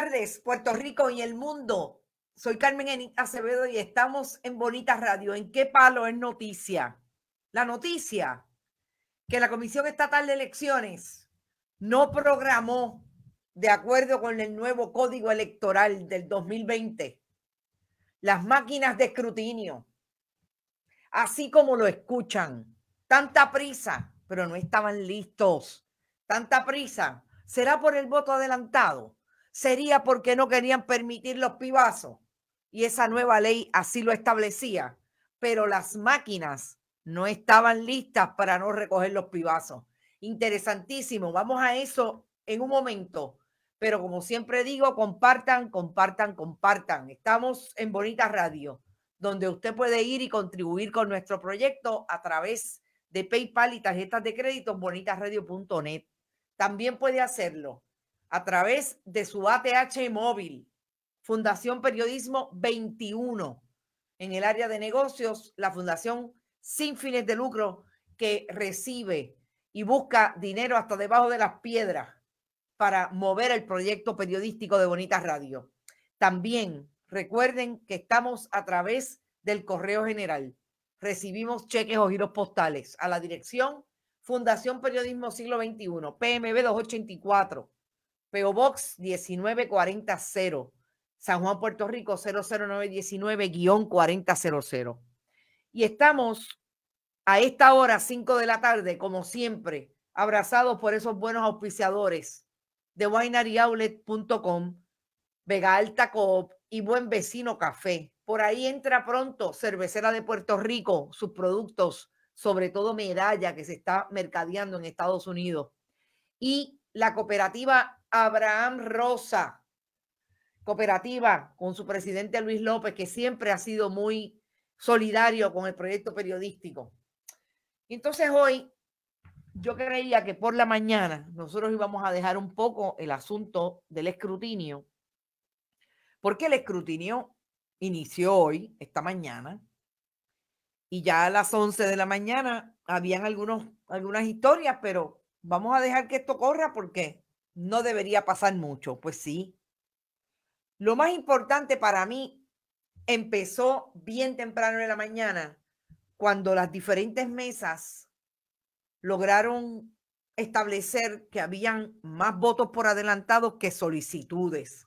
tardes, Puerto Rico y el mundo. Soy Carmen Acevedo y estamos en Bonita Radio. ¿En qué palo es noticia? La noticia que la Comisión Estatal de Elecciones no programó de acuerdo con el nuevo Código Electoral del 2020 las máquinas de escrutinio, así como lo escuchan. Tanta prisa, pero no estaban listos. Tanta prisa. ¿Será por el voto adelantado? sería porque no querían permitir los pibazos. Y esa nueva ley así lo establecía. Pero las máquinas no estaban listas para no recoger los pibazos. Interesantísimo. Vamos a eso en un momento. Pero como siempre digo, compartan, compartan, compartan. Estamos en Bonita Radio, donde usted puede ir y contribuir con nuestro proyecto a través de PayPal y tarjetas de crédito en bonitasradio.net. También puede hacerlo a través de su ATH móvil, Fundación Periodismo 21, en el área de negocios, la fundación sin fines de lucro que recibe y busca dinero hasta debajo de las piedras para mover el proyecto periodístico de Bonita Radio. También recuerden que estamos a través del correo general. Recibimos cheques o giros postales a la dirección Fundación Periodismo Siglo XXI, PMB 284 PO Box 19400, San Juan, Puerto Rico 00919-4000. Y estamos a esta hora, 5 de la tarde, como siempre, abrazados por esos buenos auspiciadores de winearyoutlet.com, Vega Alta Coop y Buen Vecino Café. Por ahí entra pronto Cervecera de Puerto Rico, sus productos, sobre todo Medalla, que se está mercadeando en Estados Unidos. Y la cooperativa Abraham Rosa, cooperativa, con su presidente Luis López, que siempre ha sido muy solidario con el proyecto periodístico. Entonces hoy yo creía que por la mañana nosotros íbamos a dejar un poco el asunto del escrutinio, porque el escrutinio inició hoy, esta mañana, y ya a las 11 de la mañana habían algunos, algunas historias, pero vamos a dejar que esto corra porque no debería pasar mucho. Pues sí. Lo más importante para mí empezó bien temprano en la mañana, cuando las diferentes mesas lograron establecer que habían más votos por adelantado que solicitudes.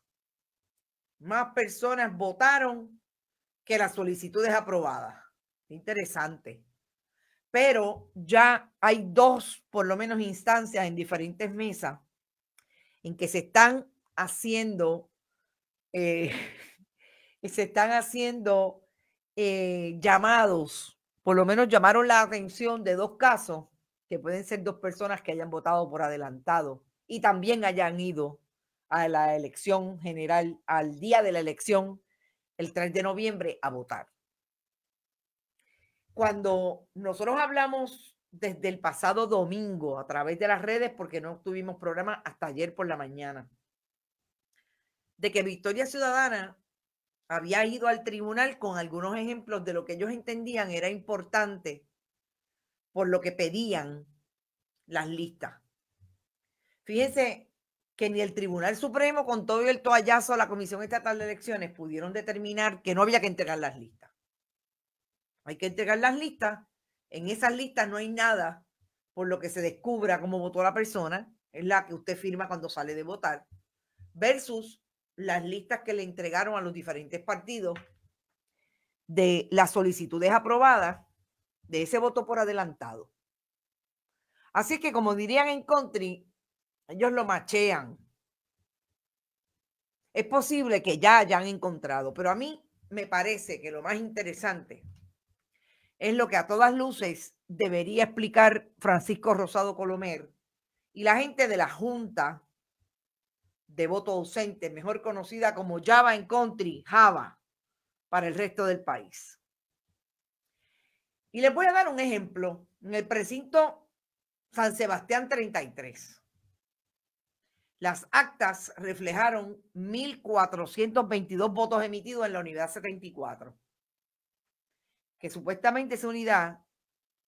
Más personas votaron que las solicitudes aprobadas. Interesante. Pero ya hay dos, por lo menos, instancias en diferentes mesas en que se están haciendo, eh, se están haciendo eh, llamados, por lo menos llamaron la atención de dos casos, que pueden ser dos personas que hayan votado por adelantado y también hayan ido a la elección general, al día de la elección, el 3 de noviembre, a votar. Cuando nosotros hablamos desde el pasado domingo a través de las redes porque no tuvimos programa hasta ayer por la mañana, de que Victoria Ciudadana había ido al tribunal con algunos ejemplos de lo que ellos entendían era importante por lo que pedían las listas. Fíjense que ni el Tribunal Supremo, con todo el toallazo a la Comisión Estatal de Elecciones, pudieron determinar que no había que entregar las listas. Hay que entregar las listas en esas listas no hay nada por lo que se descubra cómo votó la persona, es la que usted firma cuando sale de votar, versus las listas que le entregaron a los diferentes partidos de las solicitudes aprobadas de ese voto por adelantado. Así que como dirían en country, ellos lo machean. Es posible que ya hayan encontrado, pero a mí me parece que lo más interesante es lo que a todas luces debería explicar Francisco Rosado Colomer y la gente de la Junta de Voto Ausente, mejor conocida como Java en Country, Java, para el resto del país. Y les voy a dar un ejemplo en el precinto San Sebastián 33. Las actas reflejaron 1.422 votos emitidos en la unidad 74 que supuestamente esa unidad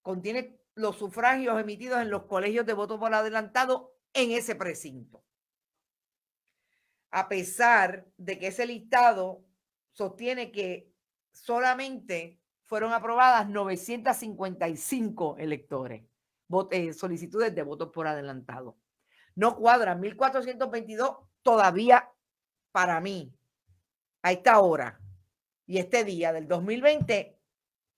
contiene los sufragios emitidos en los colegios de voto por adelantado en ese precinto. A pesar de que ese listado sostiene que solamente fueron aprobadas 955 electores, eh, solicitudes de votos por adelantado. No cuadra, 1422 todavía para mí, a esta hora y este día del 2020,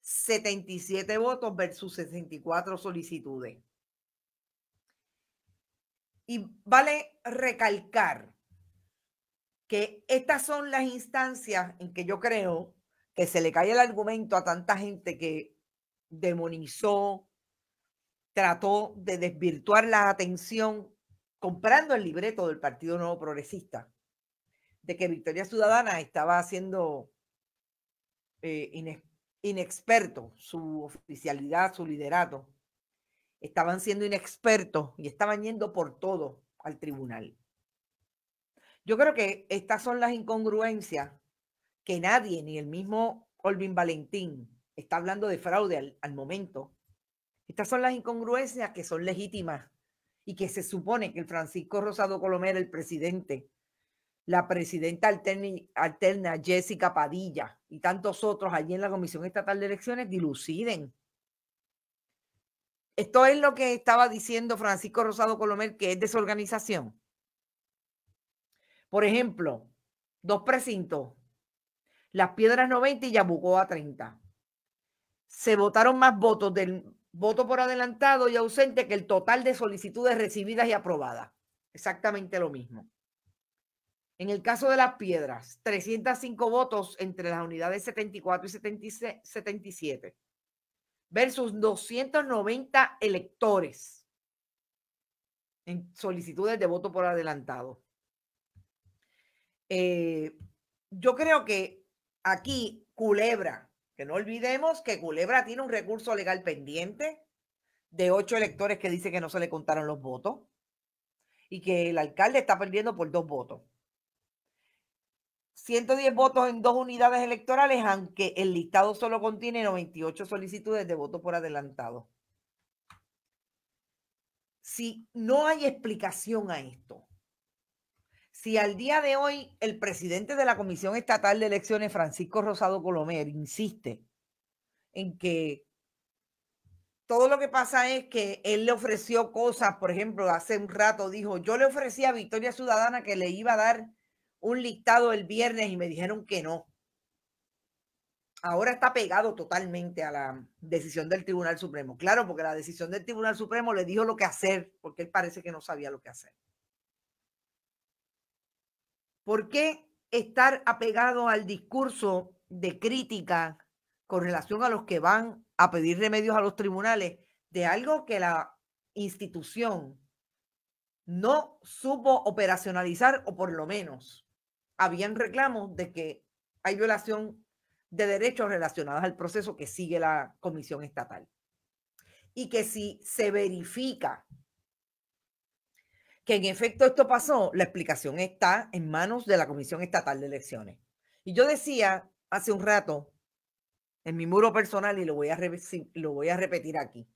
77 votos versus 64 solicitudes. Y vale recalcar que estas son las instancias en que yo creo que se le cae el argumento a tanta gente que demonizó, trató de desvirtuar la atención comprando el libreto del Partido Nuevo Progresista, de que Victoria Ciudadana estaba haciendo eh, inexperto, su oficialidad, su liderato. Estaban siendo inexpertos y estaban yendo por todo al tribunal. Yo creo que estas son las incongruencias que nadie, ni el mismo Olvin Valentín, está hablando de fraude al, momento. Estas son las incongruencias que son legítimas y que se supone que el Francisco Rosado Colomer, el presidente, la presidenta alterna Jessica Padilla y tantos otros allí en la Comisión Estatal de Elecciones diluciden. Esto es lo que estaba diciendo Francisco Rosado Colomer, que es desorganización. Por ejemplo, dos precintos, Las Piedras 90 y Yabucoa 30. Se votaron más votos del voto por adelantado y ausente que el total de solicitudes recibidas y aprobadas. Exactamente lo mismo. En el caso de las piedras, 305 votos entre las unidades 74 y 77 versus 290 electores en solicitudes de voto por adelantado. Eh, yo creo que aquí Culebra, que no olvidemos que Culebra tiene un recurso legal pendiente de ocho electores que dice que no se le contaron los votos y que el alcalde está perdiendo por dos votos. 110 votos en dos unidades electorales, aunque el listado solo contiene 98 solicitudes de voto por adelantado. Si no hay explicación a esto, si al día de hoy el presidente de la Comisión Estatal de Elecciones, Francisco Rosado Colomer, insiste en que todo lo que pasa es que él le ofreció cosas, por ejemplo, hace un rato dijo, yo le ofrecí a Victoria Ciudadana que le iba a dar un dictado el viernes y me dijeron que no. Ahora está pegado totalmente a la decisión del Tribunal Supremo. Claro, porque la decisión del Tribunal Supremo le dijo lo que hacer, porque él parece que no sabía lo que hacer. ¿Por qué estar apegado al discurso de crítica con relación a los que van a pedir remedios a los tribunales de algo que la institución no supo operacionalizar o por lo menos habían reclamos de que hay violación de derechos relacionados al proceso que sigue la comisión estatal. Y que si se verifica que en efecto esto pasó, la explicación está en manos de la Comisión Estatal de Elecciones. Y yo decía hace un rato en mi muro personal y lo voy a, lo voy a repetir aquí.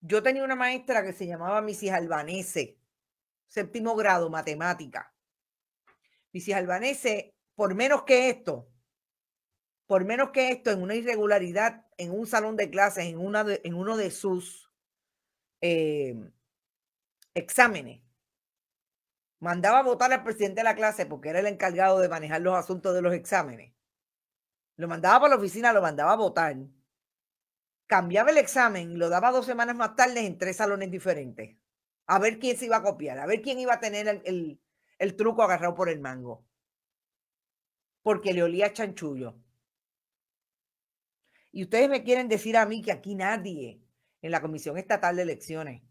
Yo tenía una maestra que se llamaba Mrs. Albanese, séptimo grado, matemática. Y si Albanese, por menos que esto, por menos que esto, en una irregularidad, en un salón de clases, en, una en uno de sus em, exámenes, mandaba a votar al presidente de la clase porque era el encargado de manejar los asuntos de los exámenes. Lo mandaba para la oficina, lo mandaba a votar. Cambiaba el examen lo daba dos semanas más tarde en tres salones diferentes. A ver quién se iba a copiar, a ver quién iba a tener el el truco agarrado por el mango. Porque le olía chanchullo. Y ustedes me quieren decir a mí que aquí nadie en la Comisión Estatal de Elecciones,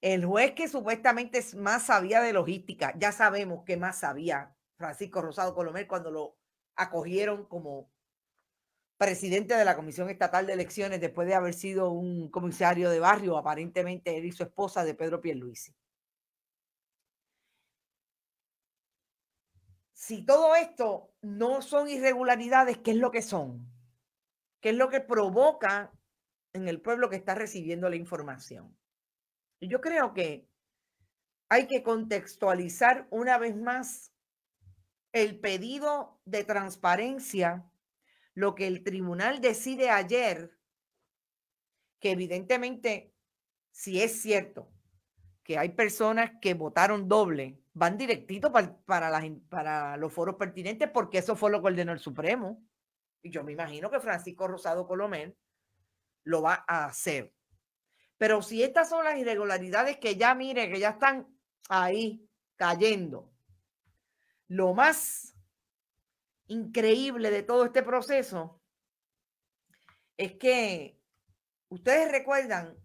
el juez que supuestamente más sabía de logística, ya sabemos que más sabía Francisco Rosado Colomer cuando lo acogieron como presidente de la Comisión Estatal de Elecciones después de haber sido un comisario de barrio, aparentemente él y su esposa de Pedro Pierluisi. si todo esto no son irregularidades, ¿qué es lo que son? ¿Qué es lo que provoca en el pueblo que está recibiendo la información? Y yo creo que hay que contextualizar una vez más el pedido de transparencia, lo que el tribunal decide ayer, que evidentemente, si es cierto que hay personas que votaron doble, van directito para, para, los foros pertinentes porque eso fue lo que ordenó el Supremo. Y yo me imagino que Francisco Rosado Colomén lo va a hacer. Pero si estas son las irregularidades que ya mire, que ya están ahí cayendo, lo más increíble de todo este proceso es que ustedes recuerdan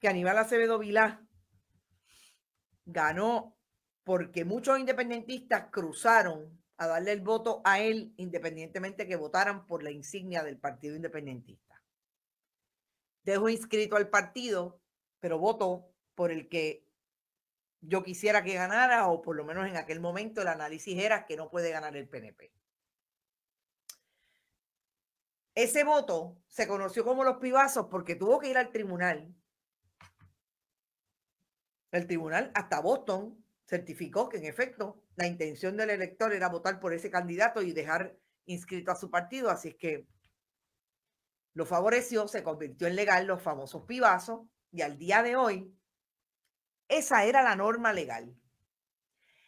que Aníbal Acevedo Vilá ganó porque muchos independentistas cruzaron a darle el voto a él, independientemente que votaran por la insignia del Partido Independentista. Dejo inscrito al partido, pero voto por el que yo quisiera que ganara, o por lo menos en aquel momento el análisis era que no puede ganar el PNP. Ese voto se conoció como los pibazos porque tuvo que ir al tribunal. El tribunal hasta Boston certificó que en efecto la intención del elector era votar por ese candidato y dejar inscrito a su partido, así es que lo favoreció, se convirtió en legal los famosos pibazos y al día de hoy esa era la norma legal.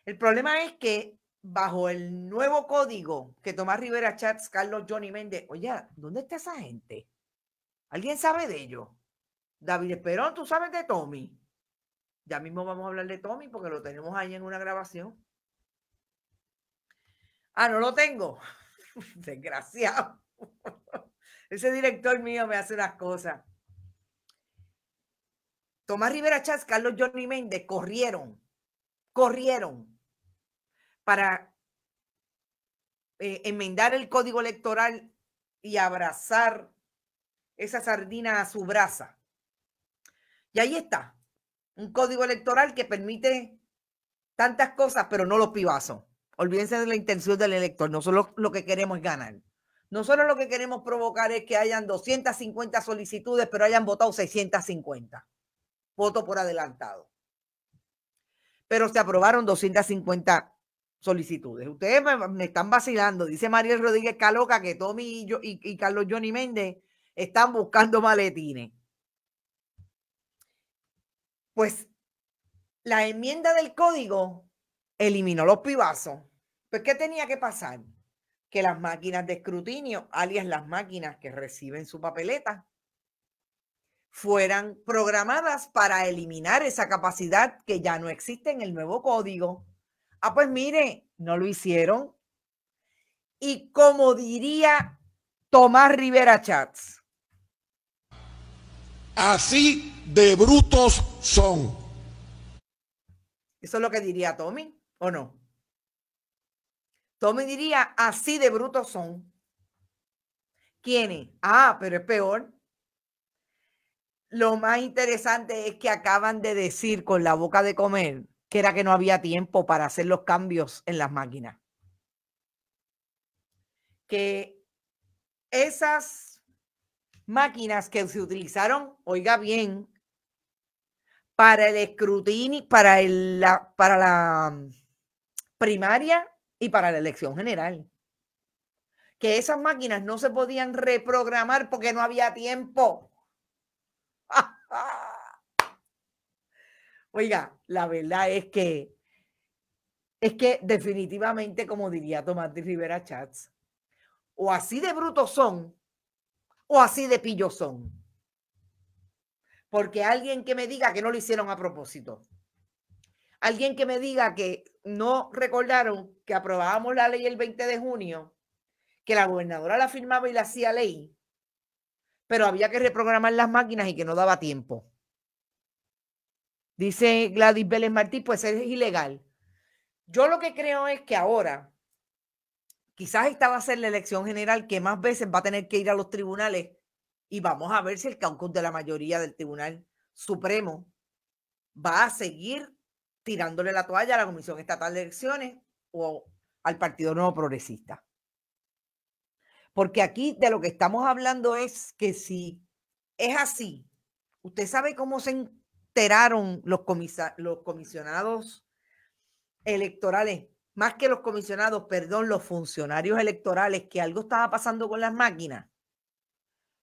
El problema es que bajo el nuevo código que Tomás Rivera Chats, Carlos Johnny Méndez, oye, ¿dónde está esa gente? ¿Alguien sabe de ello? David Esperón, tú sabes de Tommy. Ya mismo vamos a hablar de Tommy porque lo tenemos ahí en una grabación. Ah, no lo tengo. Desgraciado. Ese director mío me hace las cosas. Tomás Rivera Chávez, Carlos Johnny Méndez corrieron, corrieron para eh, enmendar el código electoral y abrazar esa sardina a su brasa. Y ahí está, un código electoral que permite tantas cosas, pero no los pibazos. Olvídense de la intención del elector. Nosotros lo, lo que queremos es ganar. Nosotros lo que queremos provocar es que hayan 250 solicitudes, pero hayan votado 650. Voto por adelantado. Pero se aprobaron 250 solicitudes. Ustedes me, están vacilando. Dice Mariel Rodríguez Caloca que Tommy y, yo, y Carlos Johnny Méndez están buscando maletines. Pues la enmienda del código eliminó los pibazos. Pues, ¿qué tenía que pasar? Que las máquinas de escrutinio, alias las máquinas que reciben su papeleta, fueran programadas para eliminar esa capacidad que ya no existe en el nuevo código. Ah, pues mire, no lo hicieron. Y como diría Tomás Rivera Chats, Así de brutos son. Eso es lo que diría Tommy, ¿o no? Tommy diría, así de brutos son. ¿Quiénes? Ah, pero es peor. Lo más interesante es que acaban de decir con la boca de comer que era que no había tiempo para hacer los cambios en las máquinas. Que esas máquinas que se utilizaron, oiga bien, para el escrutinio, para, la, para la mm, primaria y para la elección general. Que esas máquinas no se podían reprogramar porque no había tiempo. Oiga, la verdad es que es que definitivamente, como diría Tomás de Rivera Chats, o así de brutos son, o así de pillosón. Porque alguien que me diga que no lo hicieron a propósito, alguien que me diga que no recordaron que aprobábamos la ley el 20 de junio, que la gobernadora la firmaba y la hacía ley, pero había que reprogramar las máquinas y que no daba tiempo. Dice Gladys Vélez Martí, pues es ilegal. Yo lo que creo es que ahora Quizás esta va a ser la elección general que más veces va a tener que ir a los tribunales y vamos a ver si el caucus de la mayoría del Tribunal Supremo va a seguir tirándole la toalla a la Comisión Estatal de Elecciones o al Partido Nuevo Progresista. Porque aquí de lo que estamos hablando es que si es así, usted sabe cómo se enteraron los, los comisionados electorales más que los comisionados, perdón, los funcionarios electorales, que algo estaba pasando con las máquinas.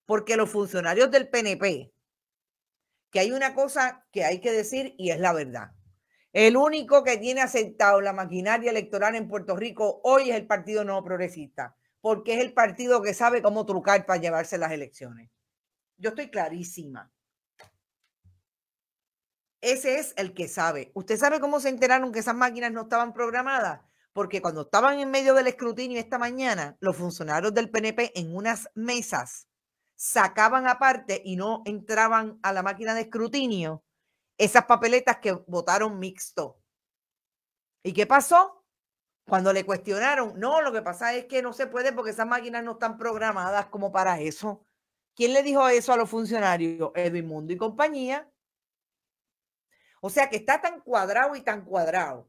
Porque los funcionarios del PNP, que hay una cosa que hay que decir y es la verdad. El único que tiene aceptado la maquinaria electoral en Puerto Rico hoy es el Partido No Progresista, porque es el partido que sabe cómo trucar para llevarse las elecciones. Yo estoy clarísima. Ese es el que sabe. ¿Usted sabe cómo se enteraron que esas máquinas no estaban programadas? Porque cuando estaban en medio del escrutinio esta mañana, los funcionarios del PNP en unas mesas sacaban aparte y no entraban a la máquina de escrutinio esas papeletas que votaron mixto. ¿Y qué pasó? Cuando le cuestionaron, no, lo que pasa es que no se puede porque esas máquinas no están programadas como para eso. ¿Quién le dijo eso a los funcionarios? Edwin Mundo y compañía. O sea que está tan cuadrado y tan cuadrado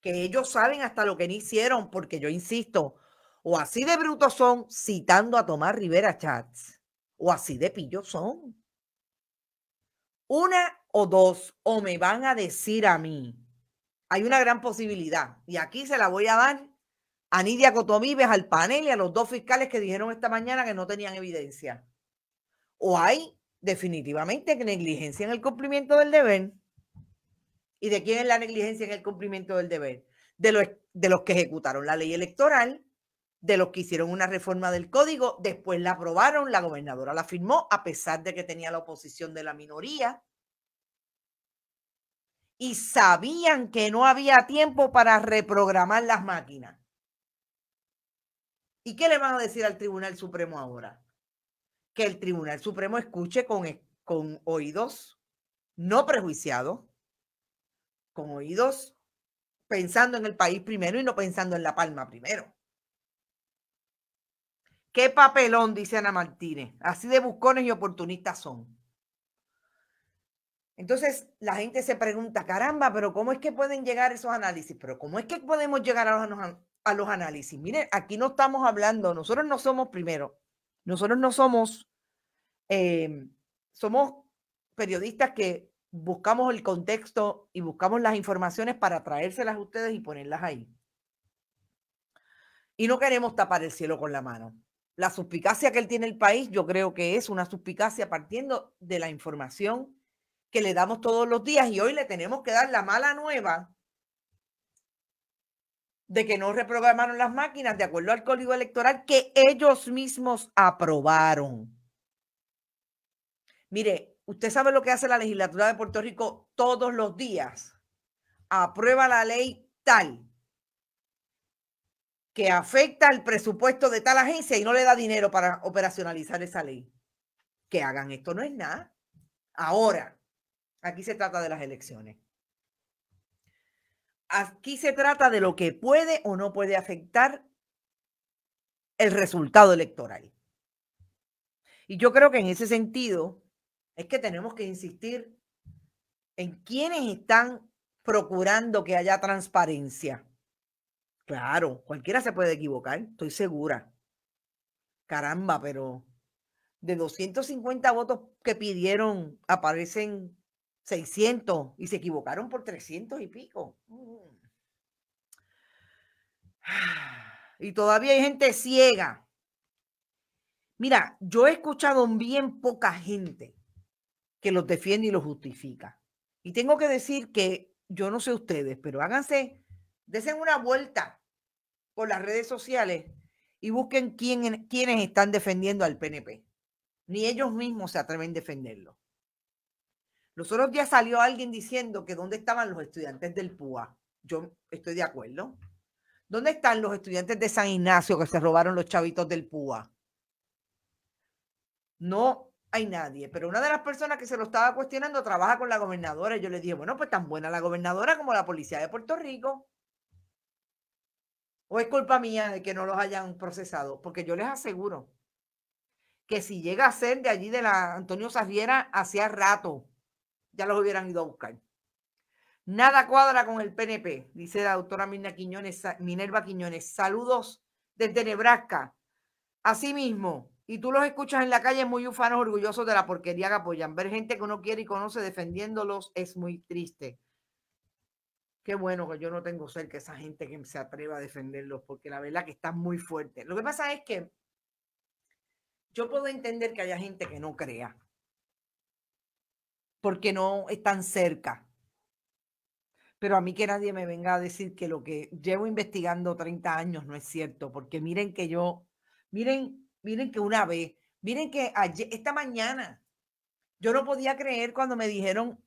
que ellos saben hasta lo que ni hicieron, porque yo insisto, o así de brutos son citando a Tomás Rivera Chats, o así de pillos son. Una o dos, o me van a decir a mí, hay una gran posibilidad, y aquí se la voy a dar a Nidia Cotomives, al panel y a los dos fiscales que dijeron esta mañana que no tenían evidencia. O hay definitivamente que negligencia en el cumplimiento del deber. ¿Y de quién es la negligencia en el cumplimiento del deber? De los, de los que ejecutaron la ley electoral, de los que hicieron una reforma del código, después la aprobaron, la gobernadora la firmó, a pesar de que tenía la oposición de la minoría. Y sabían que no había tiempo para reprogramar las máquinas. ¿Y qué le van a decir al Tribunal Supremo ahora? que el Tribunal Supremo escuche con, con oídos no prejuiciados, con oídos pensando en el país primero y no pensando en La Palma primero. Qué papelón, dice Ana Martínez. Así de buscones y oportunistas son. Entonces la gente se pregunta, caramba, pero ¿cómo es que pueden llegar esos análisis? Pero ¿cómo es que podemos llegar a los, a los análisis? Miren, aquí no estamos hablando, nosotros no somos primero, nosotros no somos Em, somos periodistas que buscamos el contexto y buscamos las informaciones para traérselas a ustedes y ponerlas ahí. Y no queremos tapar el cielo con la mano. La suspicacia que él tiene el país, yo creo que es una suspicacia partiendo de la información que le damos todos los días y hoy le tenemos que dar la mala nueva de que no reprogramaron las máquinas de acuerdo al código electoral que ellos mismos aprobaron. Mire, usted sabe lo que hace la legislatura de Puerto Rico todos los días. Aprueba la ley tal que afecta al presupuesto de tal agencia y no le da dinero para operacionalizar esa ley. Que hagan esto, no es nada. Ahora, aquí se trata de las elecciones. Aquí se trata de lo que puede o no puede afectar el resultado electoral. Y yo creo que en ese sentido, es que tenemos que insistir en quienes están procurando que haya transparencia. Claro, cualquiera se puede equivocar, estoy segura. Caramba, pero de 250 votos que pidieron, aparecen 600 y se equivocaron por 300 y pico. Mm. Y todavía hay gente ciega. Mira, yo he escuchado bien poca gente que los defiende y los justifica. Y tengo que decir que yo no sé ustedes, pero háganse, desen una vuelta por las redes sociales y busquen quién, quiénes están defendiendo al PNP. Ni ellos mismos se atreven a defenderlo. Los otros días salió alguien diciendo que dónde estaban los estudiantes del PUA. Yo estoy de acuerdo. ¿Dónde están los estudiantes de San Ignacio que se robaron los chavitos del PUA? No hay nadie, pero una de las personas que se lo estaba cuestionando trabaja con la gobernadora. Y yo le dije, bueno, pues tan buena la gobernadora como la policía de Puerto Rico. ¿O es culpa mía de que no los hayan procesado? Porque yo les aseguro que si llega a ser de allí de la Antonio Saviera hacía rato ya los hubieran ido a buscar. Nada cuadra con el PNP, dice la doctora Quiñones, Minerva Quiñones. Saludos desde Nebraska. Asimismo, y tú los escuchas en la calle muy ufanos, orgullosos de la porquería que apoyan. Ver gente que uno quiere y conoce defendiéndolos es muy triste. Qué bueno que yo no tengo cerca esa gente que se atreva a defenderlos, porque la verdad que están muy fuertes. Lo que pasa es que yo puedo entender que haya gente que no crea, porque no están cerca. Pero a mí que nadie me venga a decir que lo que llevo investigando 30 años no es cierto, porque miren que yo, miren miren que una vez, miren que esta mañana, yo no podía creer cuando me dijeron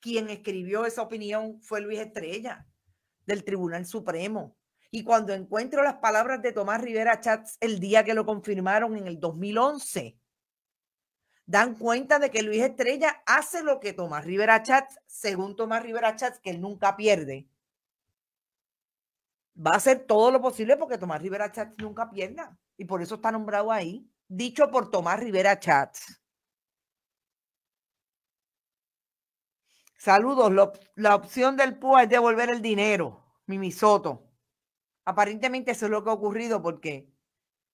quien escribió esa opinión fue Luis Estrella, del Tribunal Supremo. Y cuando encuentro las palabras de Tomás Rivera Chats el día que lo confirmaron en el 2011, dan cuenta de que Luis Estrella hace lo que Tomás Rivera Chats, según Tomás Rivera Chats, que él nunca pierde. Va a hacer todo lo posible porque Tomás Rivera Chats nunca pierda y por eso está nombrado ahí, dicho por Tomás Rivera Chats. Saludos, la, opción del PUA es devolver el dinero, Mimisoto. Aparentemente eso es lo que ha ocurrido porque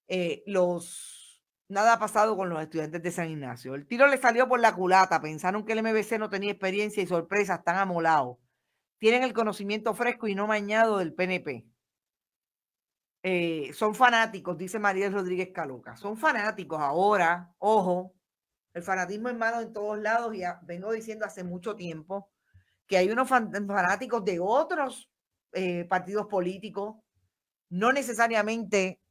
eh, los nada ha pasado con los estudiantes de San Ignacio. El tiro le salió por la culata, pensaron que el MBC no tenía experiencia y sorpresa, están amolados. Tienen el conocimiento fresco y no mañado del PNP. Eh, son fanáticos, dice María Rodríguez Caloca, son fanáticos ahora, ojo, el fanatismo malo en todos lados, y vengo diciendo hace mucho tiempo que hay unos fanáticos de otros eh, partidos políticos, no necesariamente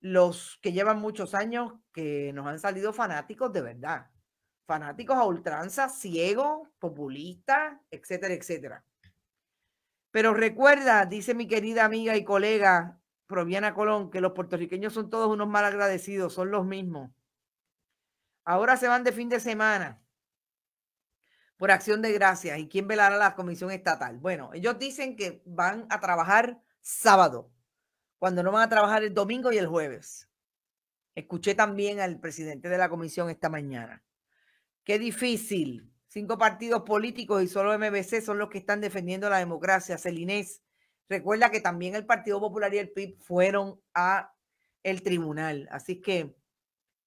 los que llevan muchos años que nos han salido fanáticos de verdad, fanáticos a ultranza, ciegos, populistas, etcétera, etcétera. Pero recuerda, dice mi querida amiga y colega Proviana Colón, que los puertorriqueños son todos unos mal agradecidos, son los mismos. Ahora se van de fin de semana por acción de gracias. ¿Y quién velará la comisión estatal? Bueno, ellos dicen que van a trabajar sábado, cuando no van a trabajar el domingo y el jueves. Escuché también al presidente de la comisión esta mañana. Qué difícil. Cinco partidos políticos y solo MBC son los que están defendiendo la democracia. Celinés, Recuerda que también el Partido Popular y el PIB fueron a el tribunal. Así que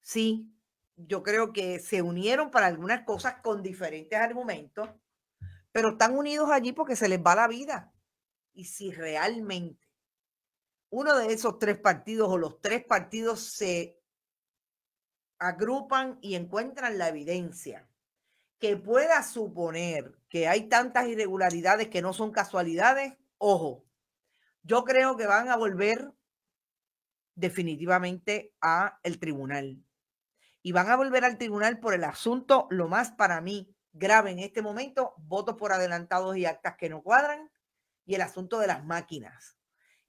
sí, yo creo que se unieron para algunas cosas con diferentes argumentos, pero están unidos allí porque se les va la vida. Y si realmente uno de esos tres partidos o los tres partidos se agrupan y encuentran la evidencia que pueda suponer que hay tantas irregularidades que no son casualidades, ojo, yo creo que van a volver definitivamente a el tribunal. Y van a volver al tribunal por el asunto, lo más para mí grave en este momento, votos por adelantados y actas que no cuadran, y el asunto de las máquinas.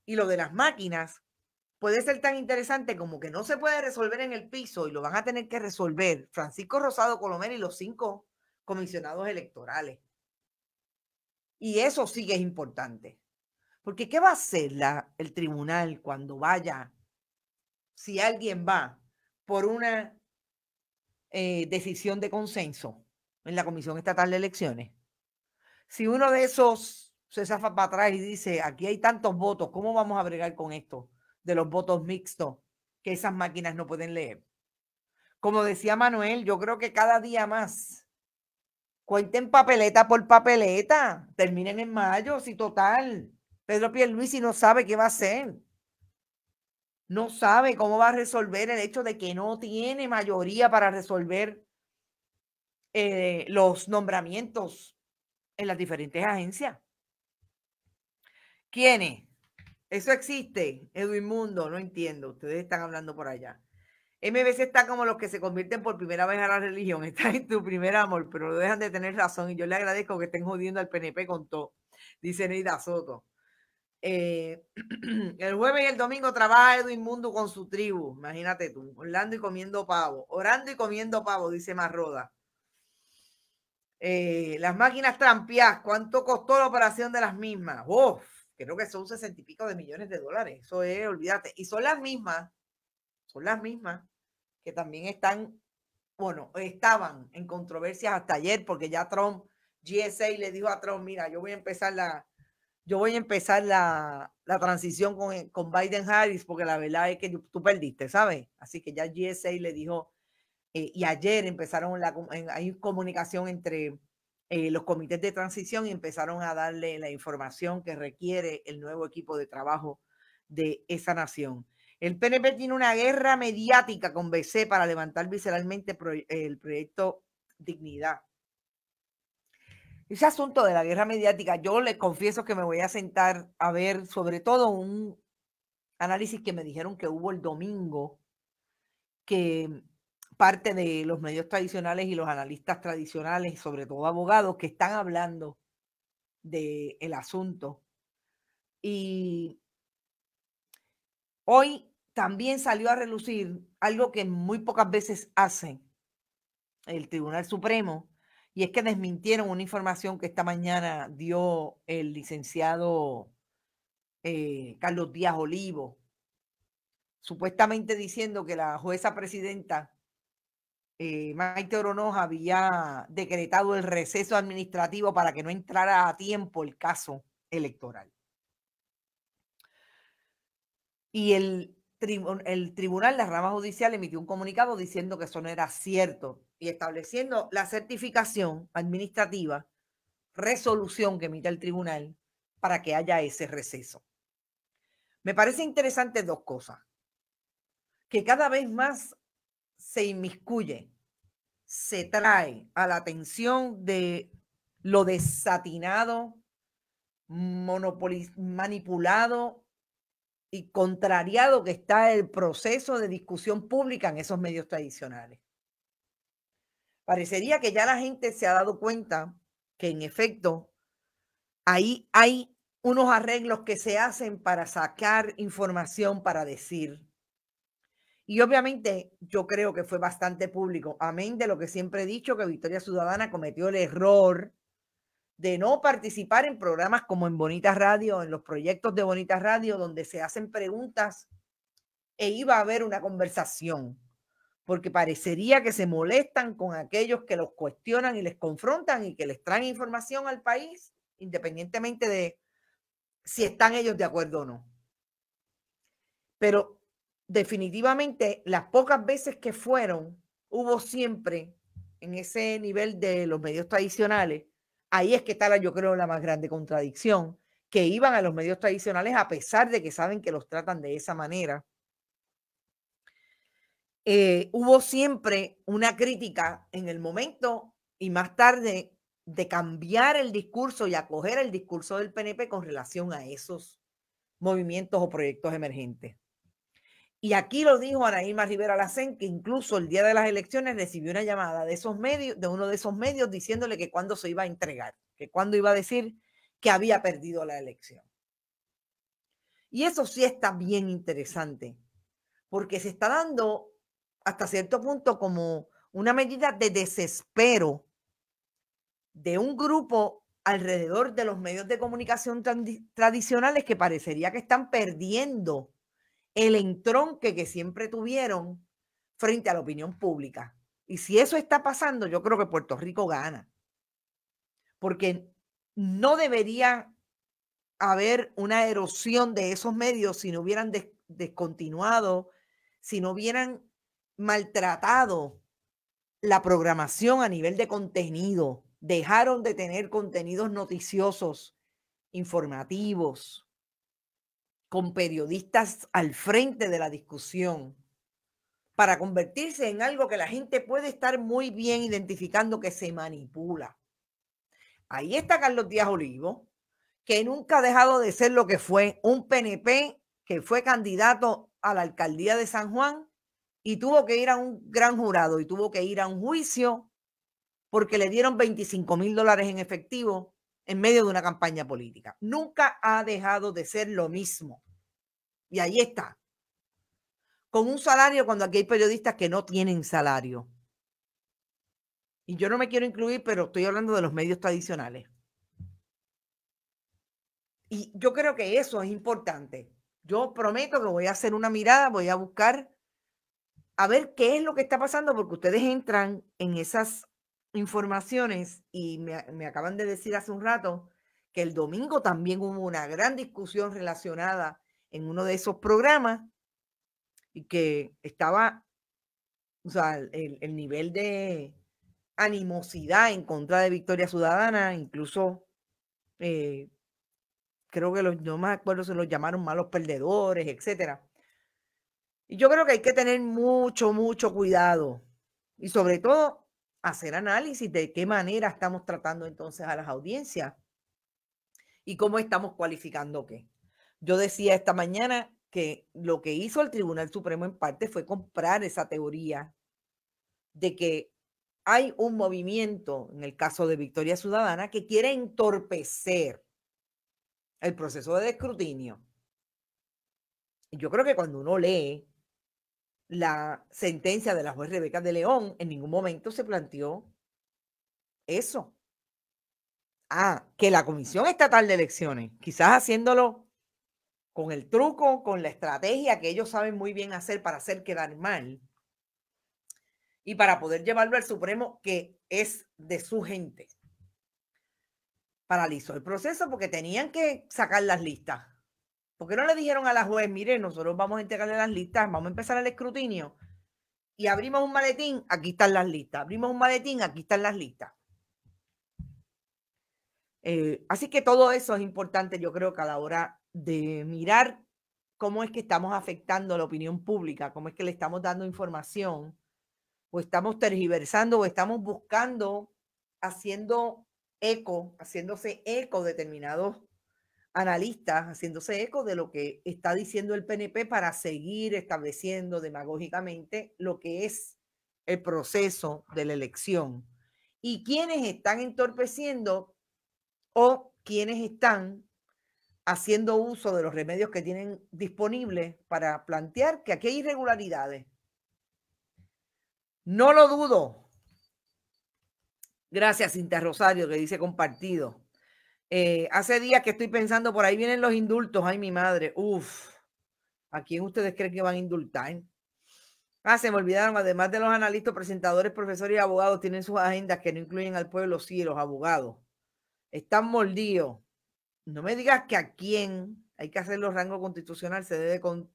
Y lo de las máquinas puede ser tan interesante como que no se puede resolver en el piso y lo van a tener que resolver Francisco Rosado Colomer y los cinco comisionados electorales. Y eso sí que es importante. Porque ¿qué va a hacer el tribunal cuando vaya? Si alguien va por una eh, decisión de consenso en la Comisión Estatal de Elecciones, si uno de esos se zafa para atrás y dice, aquí hay tantos votos, ¿cómo vamos a bregar con esto de los votos mixtos que esas máquinas no pueden leer? Como decía Manuel, yo creo que cada día más cuenten papeleta por papeleta, terminen en mayo, si total. Pedro Pierluisi no sabe qué va a hacer. No sabe cómo va a resolver el hecho de que no tiene mayoría para resolver eh, los nombramientos en las diferentes agencias. ¿Quiénes? Eso existe, Edwin Mundo, no entiendo. Ustedes están hablando por allá. MBC está como los que se convierten por primera vez a la religión. Está en tu primer amor, pero lo dejan de tener razón. Y yo le agradezco que estén jodiendo al PNP con todo, dice Neida Soto. Eh, el jueves y el domingo trabaja Edwin Mundo con su tribu. Imagínate tú, orando y comiendo pavo. Orando y comiendo pavo, dice Marroda. Eh, las máquinas trampeadas ¿cuánto costó la operación de las mismas? Uff, creo que son sesenta y pico de millones de dólares. Eso es, olvídate. Y son las mismas, son las mismas que también están, bueno, estaban en controversias hasta ayer porque ya Trump, GSA le dijo a Trump, mira, yo voy a empezar la, yo voy a empezar la, transición con, eh, Biden-Harris, porque la verdad es que tú perdiste, ¿sabes? Así que ya GSA le dijo, eh, y ayer empezaron, la, hay comunicación entre eh, los comités de transición y empezaron a darle la información que requiere el nuevo equipo de trabajo de esa nación. El PNP tiene una guerra mediática con BC para levantar visceralmente el proyecto Dignidad. Ese asunto de la guerra mediática, yo le confieso que me voy a sentar a ver sobre todo un análisis que me dijeron que hubo el domingo, que parte de los medios tradicionales y los analistas tradicionales, sobre todo abogados, que están hablando del asunto. Y hoy también salió a relucir algo que muy pocas veces hacen el Tribunal Supremo, y es que desmintieron una información que esta mañana dio el licenciado eh, Carlos Díaz Olivo, supuestamente diciendo que la jueza presidenta eh, Maite Oronoz había decretado el receso administrativo para que no entrara a tiempo el caso electoral. Y el el tribunal, la rama judicial, emitió un comunicado diciendo que eso no era cierto y estableciendo la certificación administrativa, resolución que emite el tribunal para que haya ese receso. Me parece interesante dos cosas. Que cada vez más se inmiscuye, se trae a la atención de lo desatinado, manipulado y contrariado que está el proceso de discusión pública en esos medios tradicionales. Parecería que ya la gente se ha dado cuenta que en efecto ahí hay unos arreglos que se hacen para sacar información para decir. Y obviamente yo creo que fue bastante público, amén de lo que siempre he dicho, que Victoria Ciudadana cometió el error de no participar en programas como en Bonitas Radio, en los proyectos de Bonitas Radio, donde se hacen preguntas e iba a haber una conversación, porque parecería que se molestan con aquellos que los cuestionan y les confrontan y que les traen información al país, independientemente de si están ellos de acuerdo o no. Pero definitivamente las pocas veces que fueron, hubo siempre en ese nivel de los medios tradicionales Ahí es que está, la, yo creo, la más grande contradicción, que iban a los medios tradicionales a pesar de que saben que los tratan de esa manera. Eh, hubo siempre una crítica en el momento y más tarde de cambiar el discurso y acoger el discurso del PNP con relación a esos movimientos o proyectos emergentes. Y aquí lo dijo Anaíma Rivera Lacén, que incluso el día de las elecciones recibió una llamada de esos medios, de uno de esos medios, diciéndole que cuándo se iba a entregar, que cuándo iba a decir que había perdido la elección. Y eso sí está bien interesante, porque se está dando hasta cierto punto como una medida de desespero de un grupo alrededor de los medios de comunicación tradicionales que parecería que están perdiendo el entronque que siempre tuvieron frente a la opinión pública. Y si eso está pasando, yo creo que Puerto Rico gana, porque no debería haber una erosión de esos medios si no hubieran descontinuado, si no hubieran maltratado la programación a nivel de contenido. Dejaron de tener contenidos noticiosos, informativos, con periodistas al frente de la discusión para convertirse en algo que la gente puede estar muy bien identificando que se manipula. Ahí está Carlos Díaz Olivo, que nunca ha dejado de ser lo que fue un PNP que fue candidato a la alcaldía de San Juan y tuvo que ir a un gran jurado y tuvo que ir a un juicio porque le dieron 25 mil dólares en efectivo en medio de una campaña política. Nunca ha dejado de ser lo mismo. Y ahí está. Con un salario cuando aquí hay periodistas que no tienen salario. Y yo no me quiero incluir, pero estoy hablando de los medios tradicionales. Y yo creo que eso es importante. Yo prometo que voy a hacer una mirada, voy a buscar a ver qué es lo que está pasando, porque ustedes entran en esas informaciones y me, acaban de decir hace un rato que el domingo también hubo una gran discusión relacionada en uno de esos programas y que estaba, o sea, el, nivel de animosidad en contra de Victoria Ciudadana, incluso eh, creo que los, no me se los llamaron malos perdedores, etcétera. Y yo creo que hay que tener mucho, mucho cuidado y sobre todo hacer análisis de qué manera estamos tratando entonces a las audiencias y cómo estamos cualificando qué. Yo decía esta mañana que lo que hizo el Tribunal Supremo en parte fue comprar esa teoría de que hay un movimiento, en el caso de Victoria Ciudadana, que quiere entorpecer el proceso de escrutinio. Yo creo que cuando uno lee la sentencia de la juez Rebeca de León, en ningún momento se planteó eso. Ah, que la Comisión Estatal de Elecciones, quizás haciéndolo con el truco, con la estrategia que ellos saben muy bien hacer para hacer quedar mal y para poder llevarlo al Supremo, que es de su gente. Paralizó el proceso porque tenían que sacar las listas porque no le dijeron a la juez, mire, nosotros vamos a entregarle las listas, vamos a empezar el escrutinio y abrimos un maletín, aquí están las listas, abrimos un maletín, aquí están las listas? Eh, así que todo eso es importante, yo creo cada hora de mirar cómo es que estamos afectando la opinión pública, cómo es que le estamos dando información, o estamos tergiversando, o estamos buscando, haciendo eco, haciéndose eco determinados analistas haciéndose eco de lo que está diciendo el PNP para seguir estableciendo demagógicamente lo que es el proceso de la elección y quienes están entorpeciendo o quienes están haciendo uso de los remedios que tienen disponibles para plantear que aquí hay irregularidades. No lo dudo. Gracias, Cinta Rosario, que dice compartido. Eh, hace días que estoy pensando, por ahí vienen los indultos. Ay, mi madre. uff ¿A quién ustedes creen que van a indultar? Ah, se me olvidaron. Además de los analistas, presentadores, profesores y abogados, tienen sus agendas que no incluyen al pueblo, sí, los abogados. Están mordidos. No me digas que a quién hay que hacer los rangos constitucional, se debe con,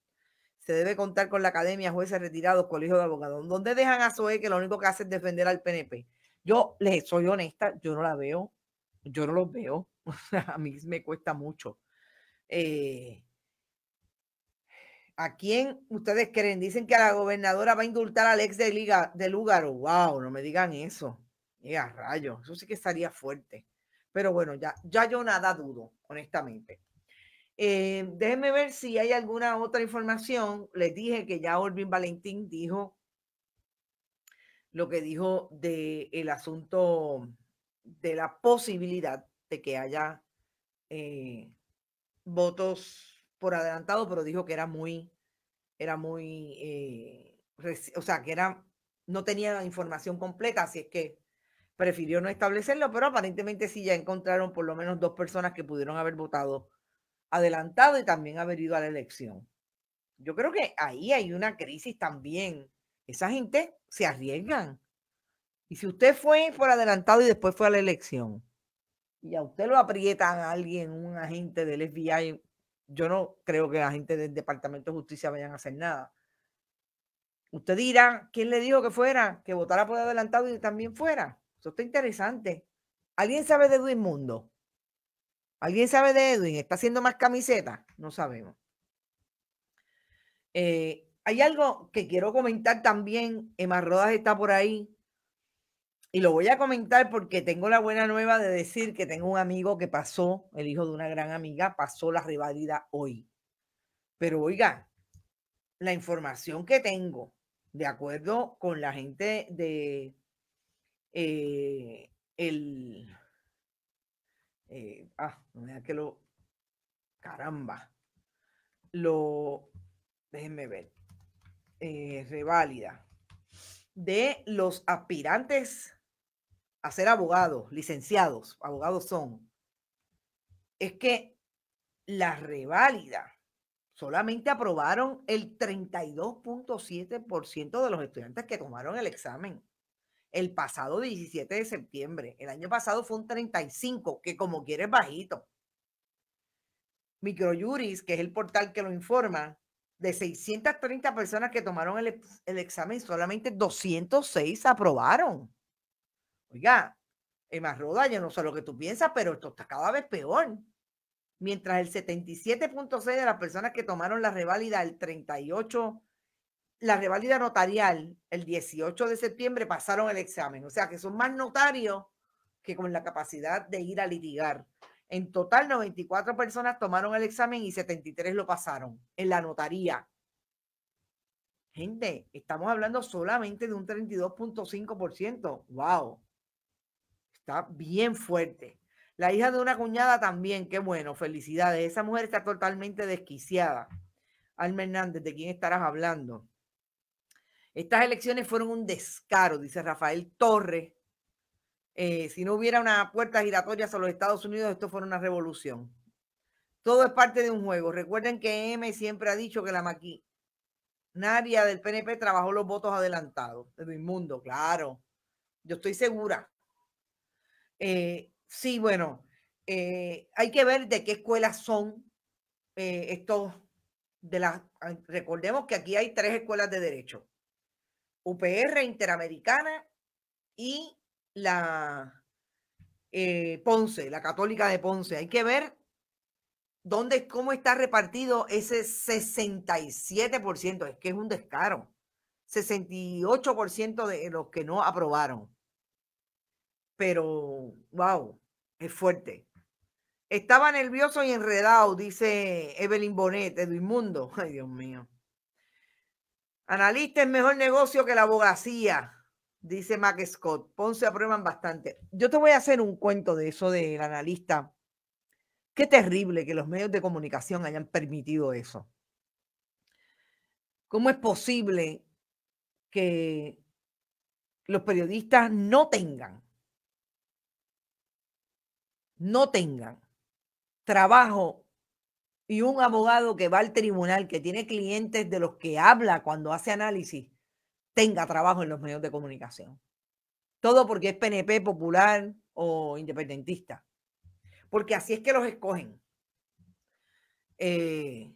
se debe contar con la academia, jueces retirados, colegio de abogados. ¿Dónde dejan a Zoe que lo único que hace es defender al PNP? Yo les soy honesta, yo no la veo yo no los veo. a mí me cuesta mucho. Eh, ¿A quién ustedes creen? Dicen que a la gobernadora va a indultar al ex de, Liga, ¡Wow! No me digan eso. Mira, eh, rayo. Eso sí que estaría fuerte. Pero bueno, ya, ya yo nada dudo, honestamente. Eh, déjenme ver si hay alguna otra información. Les dije que ya Olvin Valentín dijo lo que dijo del el asunto de la posibilidad de que haya eh, votos por adelantado, pero dijo que era muy, era muy, eh, o sea, que era, no tenía información completa, así es que prefirió no establecerlo, pero aparentemente sí ya encontraron por lo menos dos personas que pudieron haber votado adelantado y también haber ido a la elección. Yo creo que ahí hay una crisis también. Esa gente se arriesgan y si usted fue por adelantado y después fue a la elección, y a usted lo aprieta a alguien, un agente del FBI, yo no creo que la gente del Departamento de Justicia vayan a hacer nada. Usted dirá, ¿quién le dijo que fuera? Que votara por adelantado y también fuera. Eso está interesante. ¿Alguien sabe de Edwin Mundo? ¿Alguien sabe de Edwin? ¿Está haciendo más camisetas? No sabemos. Eh, hay algo que quiero comentar también. Emma Rodas está por ahí y lo voy a comentar porque tengo la buena nueva de decir que tengo un amigo que pasó, el hijo de una gran amiga, pasó la reválida hoy. Pero oiga, la información que tengo, de acuerdo con la gente de eh, el... Eh, ah, no que lo... Caramba. Lo... Déjenme ver. Eh, reválida. De los aspirantes a ser abogados, licenciados, abogados son, es que la reválida solamente aprobaron el 32.7% de los estudiantes que tomaron el examen el pasado 17 de septiembre. El año pasado fue un 35, que como quieres bajito. Microjuris, que es el portal que lo informa, de 630 personas que tomaron el, el examen, solamente 206 aprobaron. Oiga, más Roda, yo no sé lo que tú piensas, pero esto está cada vez peor. Mientras el 77.6 de las personas que tomaron la reválida, el 38, la reválida notarial, el 18 de septiembre pasaron el examen. O sea que son más notarios que con la capacidad de ir a litigar. En total, 94 personas tomaron el examen y 73 lo pasaron en la notaría. Gente, estamos hablando solamente de un 32.5%. ¡Wow! Está bien fuerte. La hija de una cuñada también, qué bueno, felicidades. Esa mujer está totalmente desquiciada. Alma Hernández, ¿de quién estarás hablando? Estas elecciones fueron un descaro, dice Rafael Torres. Eh, si no hubiera una puerta giratoria a los Estados Unidos, esto fuera una revolución. Todo es parte de un juego. Recuerden que M siempre ha dicho que la maquinaria del PNP trabajó los votos adelantados. el mundo, claro. Yo estoy segura eh, sí, bueno, eh, hay que ver de qué escuelas son eh, estos de las. Recordemos que aquí hay tres escuelas de derecho: UPR, Interamericana y la eh, Ponce, la Católica de Ponce. Hay que ver dónde, cómo está repartido ese 67%. Es que es un descaro. 68% de los que no aprobaron pero wow, es fuerte. Estaba nervioso y enredado, dice Evelyn Bonet, Edwin Mundo. Ay, Dios mío. Analista es mejor negocio que la abogacía, dice Mac Scott. Ponce aprueban bastante. Yo te voy a hacer un cuento de eso del analista. Qué terrible que los medios de comunicación hayan permitido eso. ¿Cómo es posible que los periodistas no tengan no tengan trabajo y un abogado que va al tribunal, que tiene clientes de los que habla cuando hace análisis, tenga trabajo en los medios de comunicación. Todo porque es PNP popular o independentista. Porque así es que los escogen. Eh,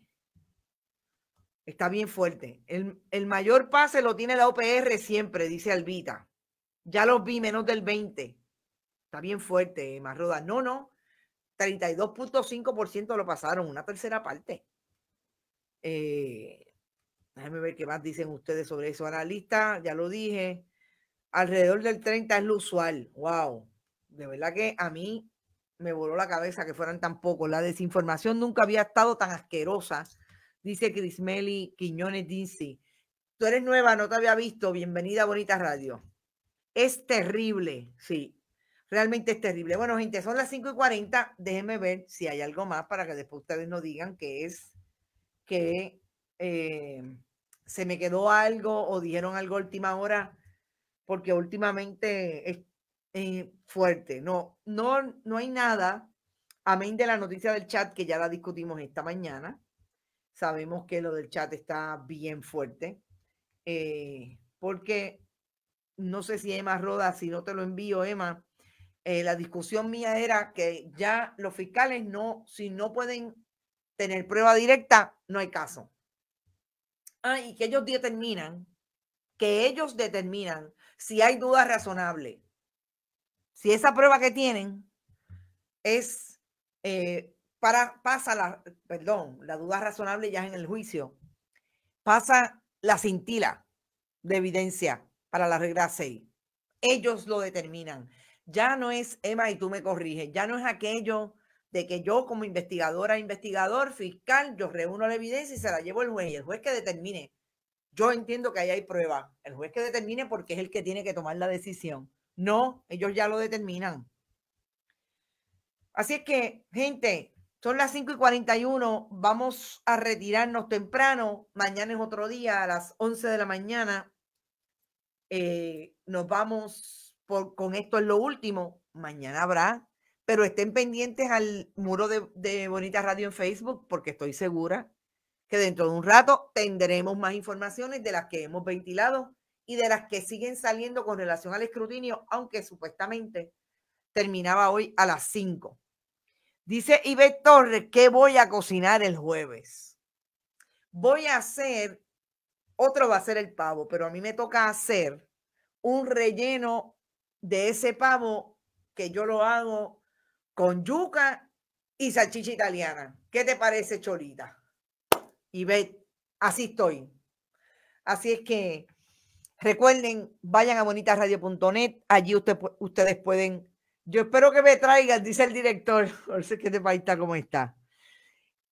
está bien fuerte. El, el, mayor pase lo tiene la OPR siempre, dice Albita. Ya los vi menos del 20. Está bien fuerte, Marroda. No, no. 32.5% lo pasaron, una tercera parte. Eh, déjenme ver qué más dicen ustedes sobre eso. Analista, ya lo dije. Alrededor del 30 es lo usual. Wow. De verdad que a mí me voló la cabeza que fueran tan pocos. La desinformación nunca había estado tan asquerosa, dice Crismeli Quiñones Dinsi. Tú eres nueva, no te había visto. Bienvenida a Bonita Radio. Es terrible, sí. Realmente es terrible. Bueno, gente, son las 5 y 40. Déjenme ver si hay algo más para que después ustedes nos digan que es que eh, se me quedó algo o dijeron algo última hora, porque últimamente es eh, fuerte. No, no, no hay nada, amén de la noticia del chat que ya la discutimos esta mañana. Sabemos que lo del chat está bien fuerte, eh, porque no sé si Emma Roda, si no te lo envío, Emma eh, la discusión mía era que ya los fiscales no, si no pueden tener prueba directa, no hay caso. Ah, y que ellos determinan, que ellos determinan si hay duda razonable. Si esa prueba que tienen es eh, para, pasa la, perdón, la duda razonable ya en el juicio, pasa la cintila de evidencia para la regla 6. Ellos lo determinan ya no es, Emma, y tú me corriges, ya no es aquello de que yo como investigadora, investigador, fiscal, yo reúno la evidencia y se la llevo al juez y el juez que determine. Yo entiendo que ahí hay prueba. El juez que determine porque es el que tiene que tomar la decisión. No, ellos ya lo determinan. Así es que, gente, son las 5 y 41. Vamos a retirarnos temprano. Mañana es otro día a las 11 de la mañana. Eh, nos vamos con esto es lo último. Mañana habrá, pero estén pendientes al muro de, Bonita Radio en Facebook porque estoy segura que dentro de un rato tendremos más informaciones de las que hemos ventilado y de las que siguen saliendo con relación al escrutinio, aunque supuestamente terminaba hoy a las 5. Dice Ivette Torres, ¿qué voy a cocinar el jueves? Voy a hacer, otro va a ser el pavo, pero a mí me toca hacer un relleno de ese pavo que yo lo hago con yuca y salchicha italiana. ¿Qué te parece, Cholita? Y ve, así estoy. Así es que recuerden, vayan a bonitasradio.net, allí ustedes pueden. Yo espero que me traigan, dice el director, no sé qué te país está como está.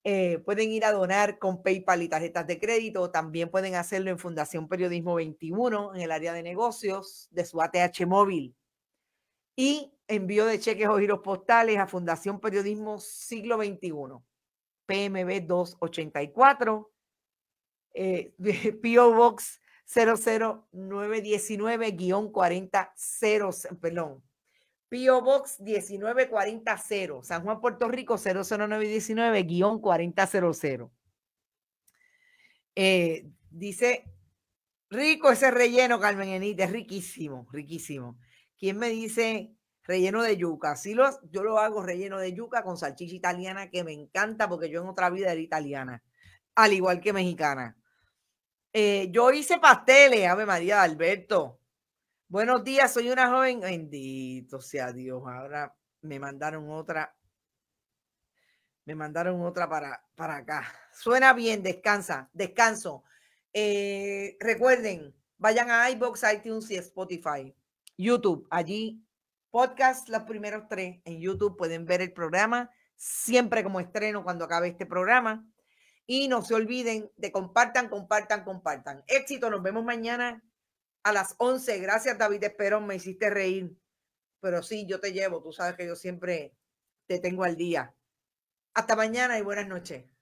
Eh, pueden ir a donar con PayPal y tarjetas de crédito. También pueden hacerlo en Fundación Periodismo 21, en el área de negocios de su ATH móvil y envío de cheques o giros postales a Fundación Periodismo Siglo XXI, PMB 284, eh, PO Box 00919 400 perdón, PO Box 19400, San Juan, Puerto Rico 00919-4000. Eh, dice, rico ese relleno, Carmen es riquísimo, riquísimo. ¿Quién me dice relleno de yuca? Sí, yo lo hago relleno de yuca con salchicha italiana que me encanta porque yo en otra vida era italiana, al igual que mexicana. Eh, yo hice pasteles, Ave María Alberto. Buenos días, soy una joven. Bendito sea Dios. Ahora me mandaron otra. Me mandaron otra para, para acá. Suena bien, descansa, descanso. Eh, recuerden, vayan a iBox, iTunes y Spotify. YouTube. Allí, podcast, los primeros tres en YouTube pueden ver el programa siempre como estreno cuando acabe este programa. Y no se olviden de compartan, compartan, compartan. Éxito, nos vemos mañana a las 11. Gracias, David Esperón, me hiciste reír. Pero sí, yo te llevo, tú sabes que yo siempre te tengo al día. Hasta mañana y buenas noches.